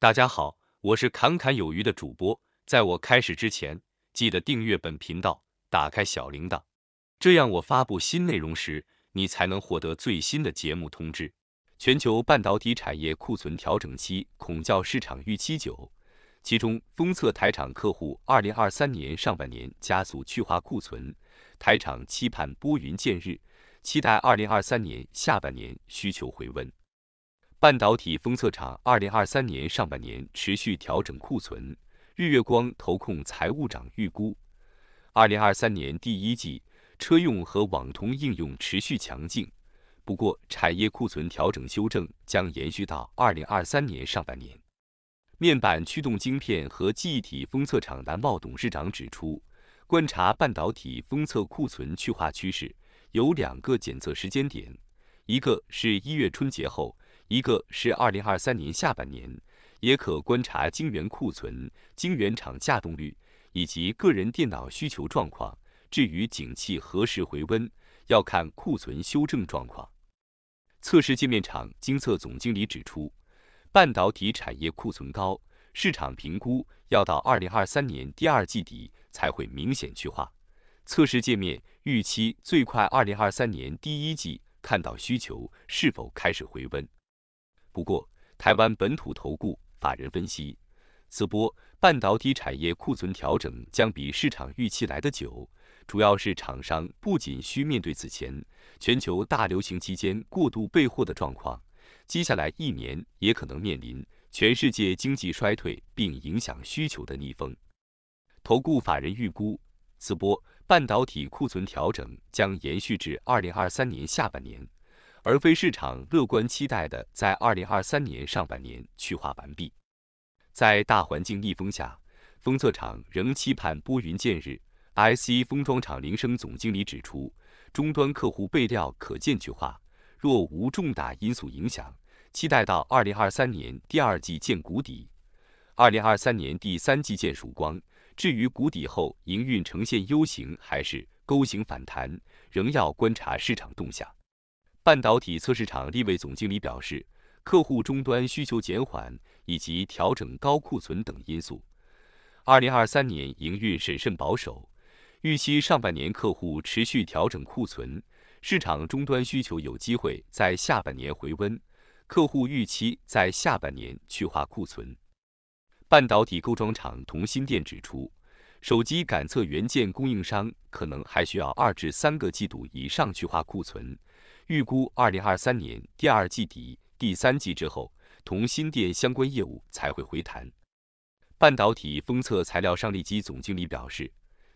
大家好，我是侃侃有余的主播。在我开始之前，记得订阅本频道，打开小铃铛，这样我发布新内容时，你才能获得最新的节目通知。全球半导体产业库存调整期恐较市场预期久，其中封测台厂客户2023年上半年加速去化库存，台厂期盼拨云见日，期待2023年下半年需求回温。半导体封测厂二零二三年上半年持续调整库存，日月光投控财务长预估，二零二三年第一季车用和网通应用持续强劲，不过产业库存调整修正将延续到二零二三年上半年。面板驱动晶片和记忆体封测厂南茂董事长指出，观察半导体封测库存去化趋势，有两个检测时间点，一个是一月春节后。一个是二零二三年下半年，也可观察晶圆库存、晶圆厂价动率以及个人电脑需求状况。至于景气何时回温，要看库存修正状况。测试界面厂晶测总经理指出，半导体产业库存高，市场评估要到二零二三年第二季底才会明显去化。测试界面预期最快二零二三年第一季看到需求是否开始回温。不过，台湾本土投顾法人分析，此波半导体产业库存调整将比市场预期来得久，主要是厂商不仅需面对此前全球大流行期间过度备货的状况，接下来一年也可能面临全世界经济衰退并影响需求的逆风。投顾法人预估，此波半导体库存调整将延续至二零二三年下半年。而非市场乐观期待的在二零二三年上半年去化完毕，在大环境逆风下，封测厂仍期盼拨云见日。IC 封装厂铃声总经理指出，终端客户备料可见去化，若无重大因素影响，期待到二零二三年第二季见谷底，二零二三年第三季见曙光。至于谷底后营运呈现 U 型还是勾型反弹，仍要观察市场动向。半导体测试场立位总经理表示，客户终端需求减缓以及调整高库存等因素，二零二三年营运审慎保守，预期上半年客户持续调整库存，市场终端需求有机会在下半年回温，客户预期在下半年去化库存。半导体封装厂同心店指出，手机感测元件供应商可能还需要二至三个季度以上去化库存。预估，二零二三年第二季底、第三季之后，同新店相关业务才会回弹。半导体封测材料上力机总经理表示，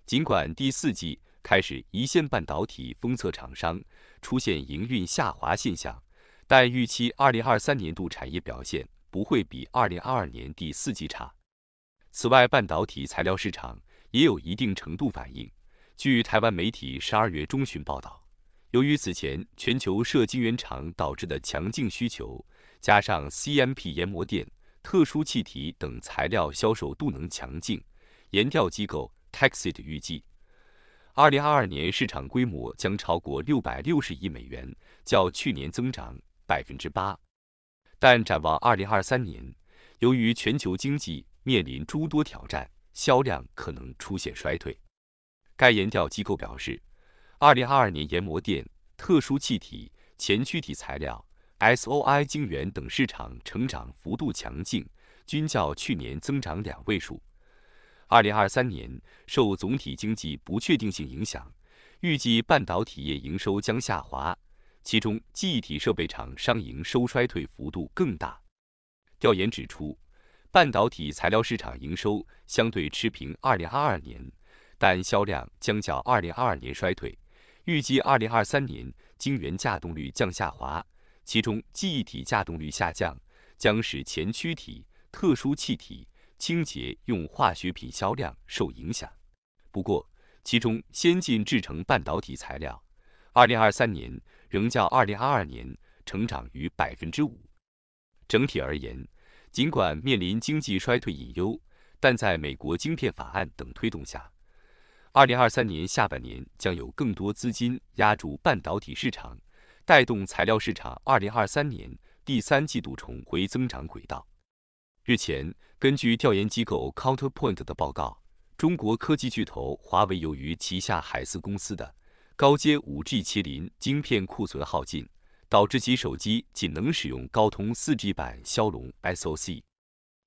尽管第四季开始一线半导体封测厂商出现营运下滑现象，但预期二零二三年度产业表现不会比二零二二年第四季差。此外，半导体材料市场也有一定程度反应。据台湾媒体十二月中旬报道。由于此前全球射晶圆厂导致的强劲需求，加上 CMP 研磨店、特殊气体等材料销售度能强劲，研调机构 Taxit 预计，2022年市场规模将超过660亿美元，较去年增长8%。但展望2023年，由于全球经济面临诸多挑战，销量可能出现衰退。该研调机构表示。二零二二年，研磨店、特殊气体、前驱体材料、SOI 晶圆等市场成长幅度强劲，均较去年增长两位数。二零二三年受总体经济不确定性影响，预计半导体业营收将下滑，其中记忆体设备厂商营收衰退幅度更大。调研指出，半导体材料市场营收相对持平二零二二年，但销量将较二零二二年衰退。预计二零二三年晶圆价动率将下滑，其中记忆体价动率下降将使前驱体、特殊气体、清洁用化学品销量受影响。不过，其中先进制成半导体材料，二零二三年仍较二零二二年成长逾百分之五。整体而言，尽管面临经济衰退隐忧，但在美国晶片法案等推动下。二零二三年下半年将有更多资金压住半导体市场，带动材料市场。二零二三年第三季度重回增长轨道。日前，根据调研机构 Counterpoint 的报告，中国科技巨头华为由于旗下海思公司的高阶 5G 麒麟晶片库存耗尽，导致其手机仅能使用高通 4G 版骁龙 SOC。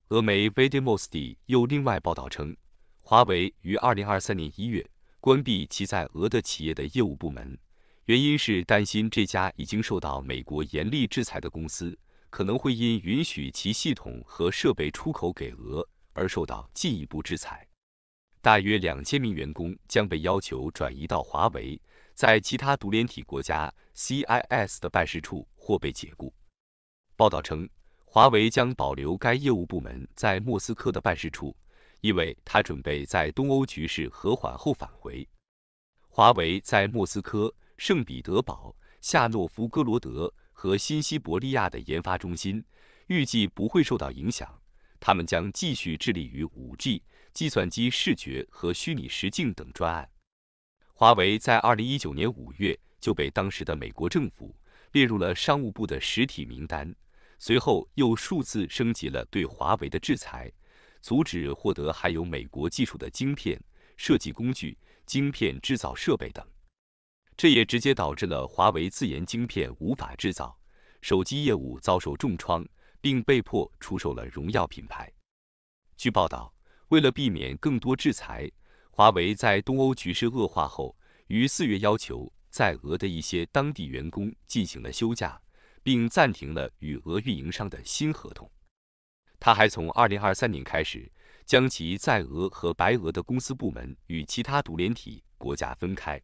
俄媒 v i d i m o s t i 又另外报道称。华为于二零二三年一月关闭其在俄的企业的业务部门，原因是担心这家已经受到美国严厉制裁的公司可能会因允许其系统和设备出口给俄而受到进一步制裁。大约两千名员工将被要求转移到华为在其他独联体国家 （CIS） 的办事处，或被解雇。报道称，华为将保留该业务部门在莫斯科的办事处。因为他准备在东欧局势和缓后返回。华为在莫斯科、圣彼得堡、夏诺夫哥罗德和新西伯利亚的研发中心预计不会受到影响，他们将继续致力于 5G、计算机视觉和虚拟实境等专案。华为在2019年5月就被当时的美国政府列入了商务部的实体名单，随后又数次升级了对华为的制裁。阻止获得含有美国技术的晶片、设计工具、晶片制造设备等，这也直接导致了华为自研晶片无法制造，手机业务遭受重创，并被迫出售了荣耀品牌。据报道，为了避免更多制裁，华为在东欧局势恶化后，于四月要求在俄的一些当地员工进行了休假，并暂停了与俄运营商的新合同。他还从二零二三年开始，将其在俄和白俄的公司部门与其他独联体国家分开。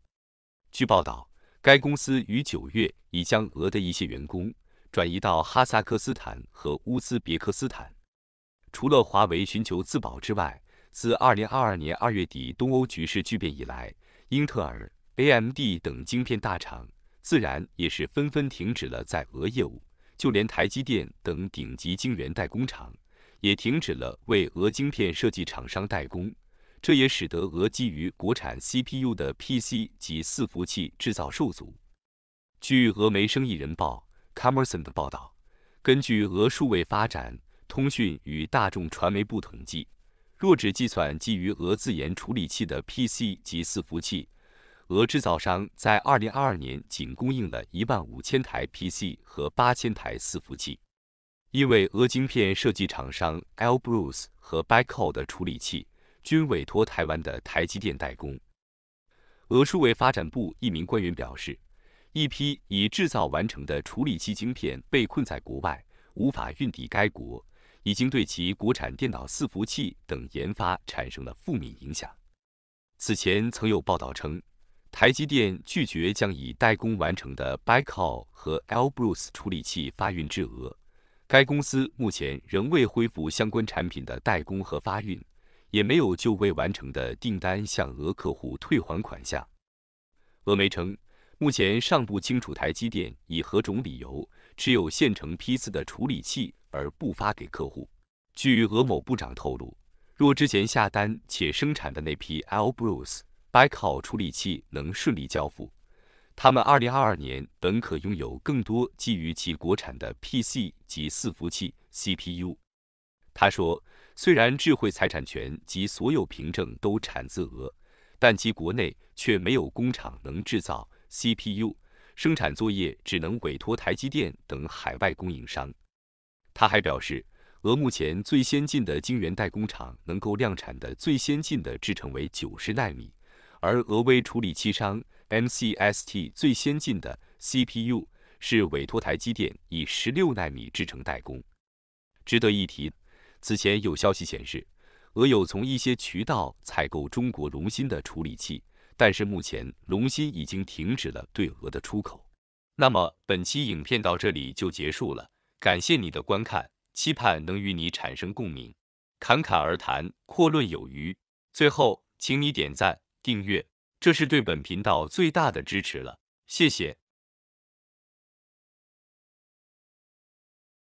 据报道，该公司于九月已将俄的一些员工转移到哈萨克斯坦和乌兹别克斯坦。除了华为寻求自保之外，自二零二二年二月底东欧局势巨变以来，英特尔、AMD 等晶片大厂自然也是纷纷停止了在俄业务，就连台积电等顶级晶圆代工厂。也停止了为俄晶片设计厂商代工，这也使得俄基于国产 CPU 的 PC 及伺服器制造受阻。据俄媒《生意人报》Kamerson 的报道，根据俄数位发展通讯与大众传媒部统计，若只计算基于俄自研处理器的 PC 及伺服器，俄制造商在2022年仅供应了一万五千台 PC 和八千台伺服器。因为俄晶片设计厂商 a l b r u s 和 b i k o v 的处理器均委托台湾的台积电代工。俄数位发展部一名官员表示，一批已制造完成的处理器晶片被困在国外，无法运抵该国，已经对其国产电脑伺服器等研发产生了负面影响。此前曾有报道称，台积电拒绝将已代工完成的 b i k o v 和 a l b r u s 处理器发运至俄。该公司目前仍未恢复相关产品的代工和发运，也没有就未完成的订单向俄客户退还款项。俄媒称，目前尚不清楚台积电以何种理由持有现成批次的处理器而不发给客户。据俄某部长透露，若之前下单且生产的那批 L b r u s Bicall 处理器能顺利交付。他们二零二二年本可拥有更多基于其国产的 PC 及伺服器 CPU。他说，虽然智慧财产权及所有凭证都产自俄，但其国内却没有工厂能制造 CPU，生产作业只能委托台积电等海外供应商。他还表示，俄目前最先进的晶圆代工厂能够量产的最先进的制程为九十纳米，而俄微处理器商。MCST 最先进的 CPU 是委托台积电以十六纳米制成代工。值得一提，此前有消息显示，俄有从一些渠道采购中国龙芯的处理器，但是目前龙芯已经停止了对俄的出口。那么本期影片到这里就结束了，感谢你的观看，期盼能与你产生共鸣。侃侃而谈，阔论有余。最后，请你点赞、订阅。这是对本频道最大的支持了，谢谢。